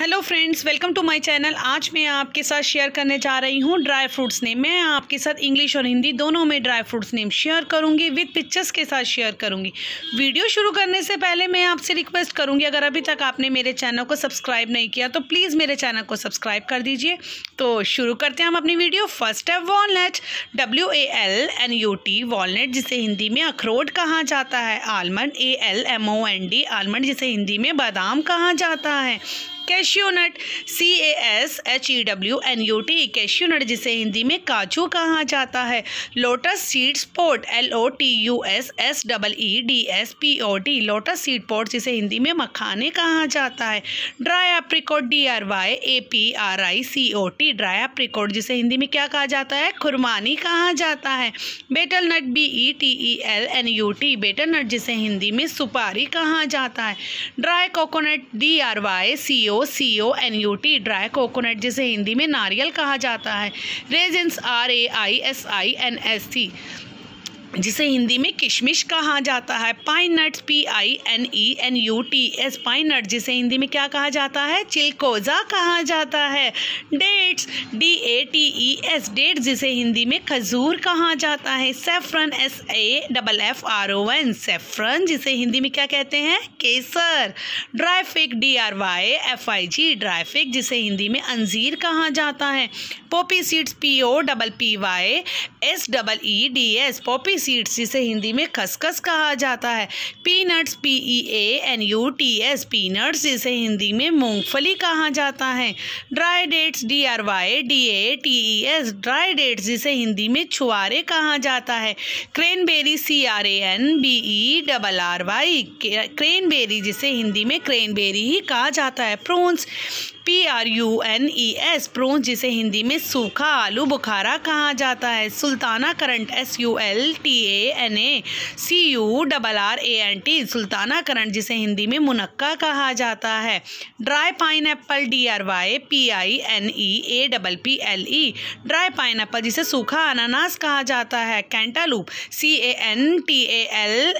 Hello friends welcome to my channel आज मैं आपके साथ शेयर करने जा रही हूँ ड्राई फ्रूट्स नेम मैं आपके साथ इंग्लिश और हिंदी दोनों में ड्राई फ्रूट्स नेम शेयर करूँगी विद पिक्चर्स के साथ शेयर करूँगी वीडियो शुरू करने से पहले मैं आपसे रिक्वेस्ट करूँगी अगर अभी तक आपने मेरे चैनल को सब्सक्राइब नहीं किया तो प्लीज़ मेरे चैनल को सब्सक्राइब कर दीजिए तो शुरू करते हैं हम अपनी वीडियो फर्स्ट है walnut W A L N U T walnut जिसे हिंदी में अखरोट कहा जाता है almond A L M O N D almond जिसे हिंदी में बादाम कहा जाता है cashew nut C A S H E e W N U T cashew nut जिसे हिंदी में काजू कहा जाता है lotus seed sport L O T U S S double E D S P O T lotus seed port जिसे हिंदी में मखाने कहा जाता है dry apricot D R Y A P R I C O T dry apricot जिसे हिंदी में क्या कहा जाता है खुरमानी कहा जाता है betel nut B E T E L N U T betel nut जिसे हिंदी में सुपारी कहा जाता है dry coconut D R Y C O C O N U T dry coconut जिसे हिंदी में नारियल कहा जाता है raisins R A I S I N S C जिसे हिंदी में किशमिश कहा जाता है pine nuts P I N E N U T S pine nut जिसे हिंदी में क्या कहा जाता है चिलकोजा कहा जाता है dates D A T E S date जिसे हिंदी में खजूर कहा जाता है saffron S A double F R O N saffron जिसे हिंदी में क्या कहते हैं केसर dry fig D R Y F I G dry fig जिसे हिंदी में अंजीर कहा जाता है poppy seeds P O double P Y S double E D S poppy की सीड्स जिसे हिंदी में खसखस कहा जाता है peanuts P E A N U T S peanuts जिसे हिंदी में मूंगफली कहा जाता है dry dates D R Y D A T E S dry dates जिसे हिंदी में छुआरे कहा जाता है cranberry C R A N B E double R Y cranberry जिसे हिंदी में क्रेनबेरी ही कहा जाता है prunes P R U N E S prune जिसे हिंदी में सूखा आलू बुखारा कहा जाता है sultana currant S U L T A N A C U double R A N T sultana currant जिसे हिंदी में मुनक्का कहा जाता है dry pineapple D R Y P I N E e A double P L E e, dry pineapple जिसे सूखा अनानास कहा जाता है cantaloupe C A N T A L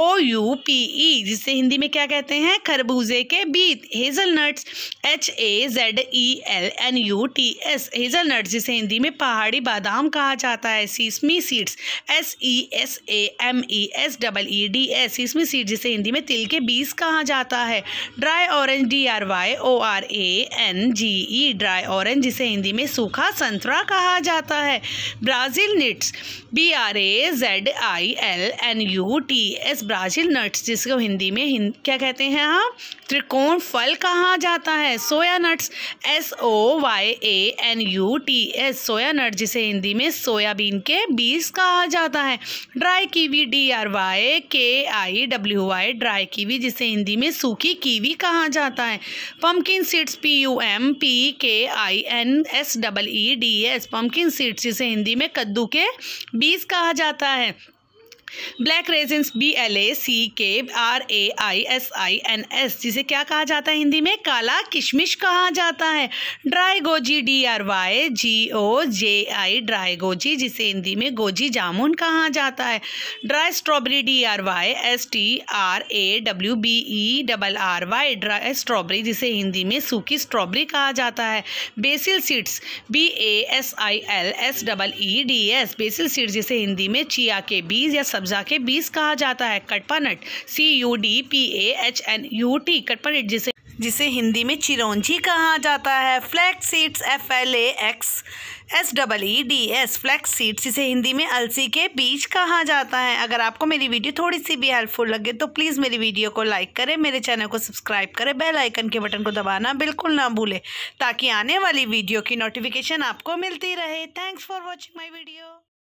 O U P E जिसे हिंदी में क्या कहते हैं खरबूजे के बीत hazel nuts H A A Z E L N U T S hazel nut जिसे हिंदी में पहाड़ी बादाम कहा जाता है sesame seeds S E S A M E S double E D S sesame seed जिसे हिंदी में तिल के बीज कहा जाता है dry orange D R Y O R A N G E dry orange जिसे हिंदी में सूखा संतरा कहा जाता है Brazil nuts B R A Z I L N U T S Brazil nuts जिसको हिंदी में हिंद क्या कहते हैं हाँ? त्रिकोण फल कहा जाता है soya soya nuts S O Y A N U T S soya nut जिसे हिंदी में सोयाबीन के बीज कहा जाता है dry kiwi D R Y K I W Y dry kiwi जिसे हिंदी में सूखी कीवी कहा जाता है pumpkin seeds P U M P K I N S double E D S pumpkin seeds जिसे हिंदी में कद्दू के बीज कहा जाता है black raisins B L A C K R A I S I N S जिसे क्या कहा जाता है हिंदी में काला किशमिश कहा जाता है dry goji D R Y G O J I dry goji जिसे हिंदी में गोजी जामुन कहा जाता है dry strawberry D R Y S T R A W B E double R Y dry strawberry जिसे हिंदी में सूखी स्ट्रॉबेरी कहा जाता है basil seeds B A S I L S double E D S basil seeds जिसे हिंदी में chia के बीज या सब्जा के बीज कहा जाता है कटपानट C U D P A H N U T कटपानट जिसे जिसे हिंदी में चिरौंजी कहा जाता है flax seeds F L A X S double E D S flax seeds जिसे हिंदी में अलसी के बीज कहा जाता है अगर आपको मेरी वीडियो थोड़ी सी भी हेल्पफुल लगे तो प्लीज़ मेरी वीडियो को लाइक करें मेरे चैनल को सब्सक्राइब करें बेल आइकन के बटन को दबाना बिल्कुल ना भूलें ताकि आने वाली वीडियो की नोटिफिकेशन आपको मिलती रहे thanks for watching my video